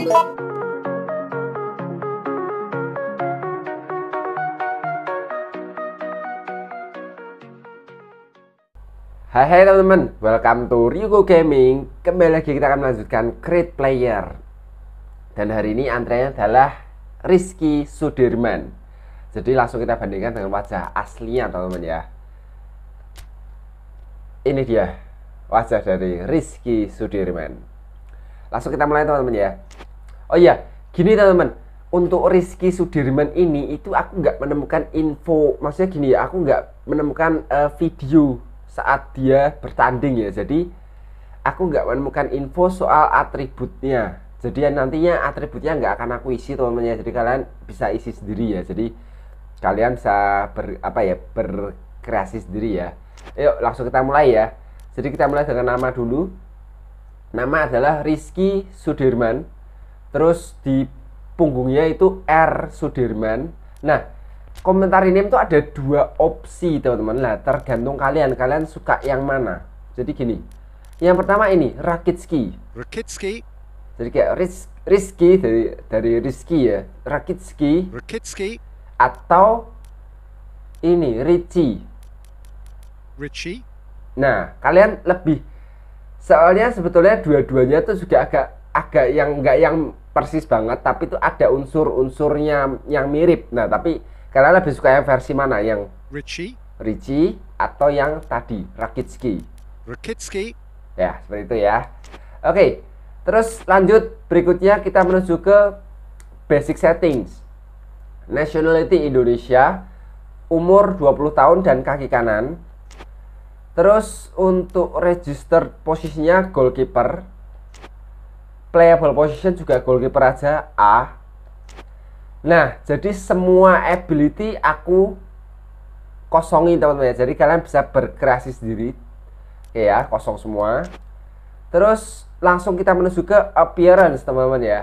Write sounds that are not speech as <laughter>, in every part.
Hai hai teman-teman, welcome to Ryugo Gaming Kembali lagi kita akan melanjutkan Create Player Dan hari ini antreannya adalah Rizky Sudirman Jadi langsung kita bandingkan dengan wajah aslinya teman-teman ya Ini dia wajah dari Rizky Sudirman Langsung kita mulai teman-teman ya oh iya gini teman-teman untuk Rizky Sudirman ini itu aku nggak menemukan info maksudnya gini ya aku nggak menemukan uh, video saat dia bertanding ya jadi aku nggak menemukan info soal atributnya jadi ya nantinya atributnya nggak akan aku isi teman-teman ya jadi kalian bisa isi sendiri ya jadi kalian bisa ber apa ya berkreasi sendiri ya yuk langsung kita mulai ya jadi kita mulai dengan nama dulu nama adalah Rizky Sudirman terus di punggungnya itu R Sudirman nah komentar ini itu ada dua opsi teman-teman lah tergantung kalian kalian suka yang mana jadi gini yang pertama ini Rakitski Rakitski jadi kayak Rizky dari dari Rizky ya Rakitski Rakitski atau ini Richie Richie nah kalian lebih soalnya sebetulnya dua-duanya tuh juga agak agak yang nggak yang persis banget tapi itu ada unsur-unsurnya yang mirip nah tapi kalian lebih suka yang versi mana yang Richie Richie atau yang tadi Rakitsky Rakitsky ya seperti itu ya oke terus lanjut berikutnya kita menuju ke basic settings nationality Indonesia umur 20 tahun dan kaki kanan terus untuk register posisinya goalkeeper playable position juga goalkeeper aja A. Nah, jadi semua ability aku kosongin teman-teman ya. Jadi kalian bisa berkreasi sendiri. Oke ya, kosong semua. Terus langsung kita menuju ke appearance teman-teman ya.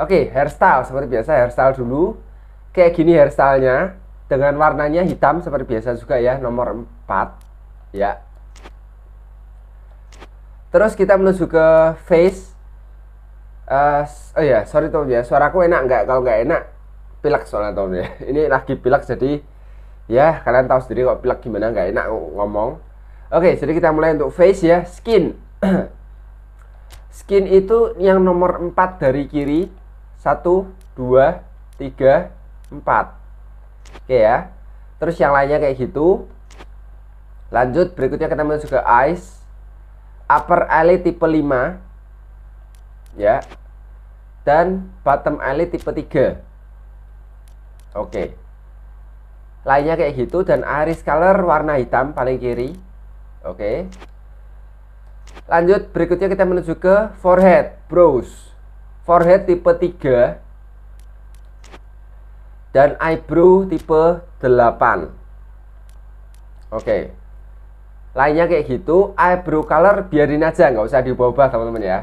Oke, hairstyle seperti biasa hairstyle dulu. Kayak gini hairstylenya dengan warnanya hitam seperti biasa juga ya, nomor 4. Ya. Terus kita menuju ke face Uh, oh ya, sorry tuh ya, suaraku enak nggak? Kalau nggak enak, pilek soalnya Tom ya. <laughs> Ini lagi pilek jadi ya kalian tahu sendiri kok pilek gimana nggak enak ngomong. Oke, okay, jadi kita mulai untuk face ya, skin. <clears throat> skin itu yang nomor 4 dari kiri. Satu, dua, tiga, empat. Oke ya. Terus yang lainnya kayak gitu. Lanjut berikutnya kita masuk ke eyes. Upper eyelid tipe 5 ya dan bottom eyelid tipe 3 oke lainnya kayak gitu dan iris color warna hitam paling kiri oke lanjut berikutnya kita menuju ke forehead brows forehead tipe 3 dan eyebrow tipe 8 oke lainnya kayak gitu eyebrow color biarin aja nggak usah diubah-ubah teman-teman ya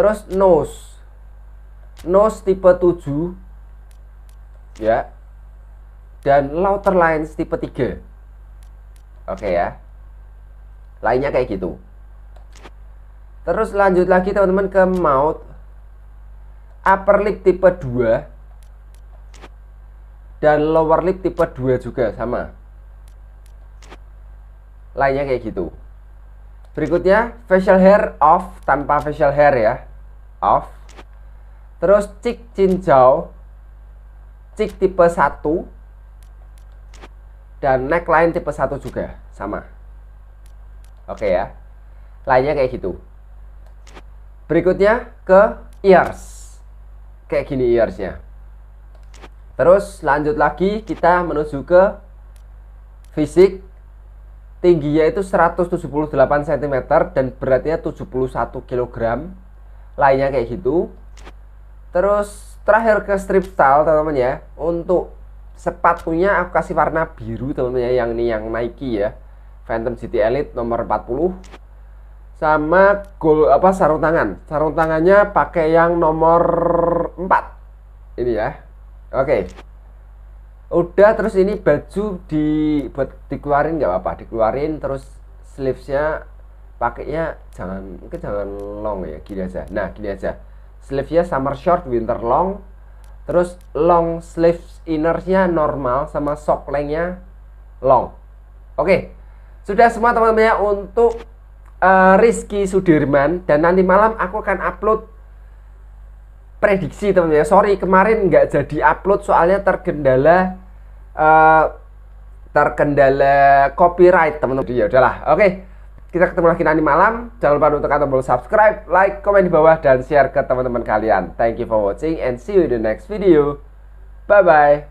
Terus nose. Nose tipe 7 ya. Dan louter Lines tipe 3. Oke ya. Lainnya kayak gitu. Terus lanjut lagi teman-teman ke mouth upper lip tipe 2 dan lower lip tipe 2 juga sama lainnya kayak gitu berikutnya facial hair off tanpa facial hair ya Off. terus cik cincau, cik tipe 1 dan neckline tipe 1 juga sama oke ya lainnya kayak gitu berikutnya ke ears kayak gini earsnya terus lanjut lagi kita menuju ke fisik tingginya itu 178 cm dan beratnya 71 kg lainnya kayak gitu terus terakhir ke strip style teman-teman ya untuk sepatunya aku kasih warna biru teman-teman ya yang ini yang Nike ya Phantom City Elite nomor 40 sama gol apa sarung tangan. Sarung tangannya pakai yang nomor 4. Ini ya. Oke. Udah terus ini baju di dikeluarin nggak apa-apa, dikeluarin terus sleevesnya pakainya jangan mungkin jangan long ya gini aja nah gini aja sleeve nya summer short winter long terus long sleeves innernya normal sama sock nya long oke okay. sudah semua teman-teman ya untuk uh, Rizky Sudirman dan nanti malam aku akan upload prediksi teman-teman ya sorry kemarin nggak jadi upload soalnya terkendala uh, terkendala copyright teman-teman ya udahlah oke okay. Kita ketemu lagi nanti malam. Jangan lupa untuk tombol subscribe, like, komen di bawah, dan share ke teman-teman kalian. Thank you for watching and see you in the next video. Bye-bye.